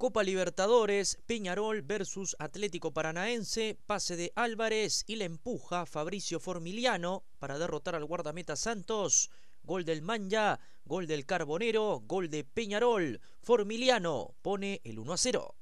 Copa Libertadores, Peñarol versus Atlético Paranaense, pase de Álvarez y la empuja Fabricio Formiliano para derrotar al guardameta Santos. Gol del Manja, gol del Carbonero, gol de Peñarol. Formiliano pone el 1 a 0.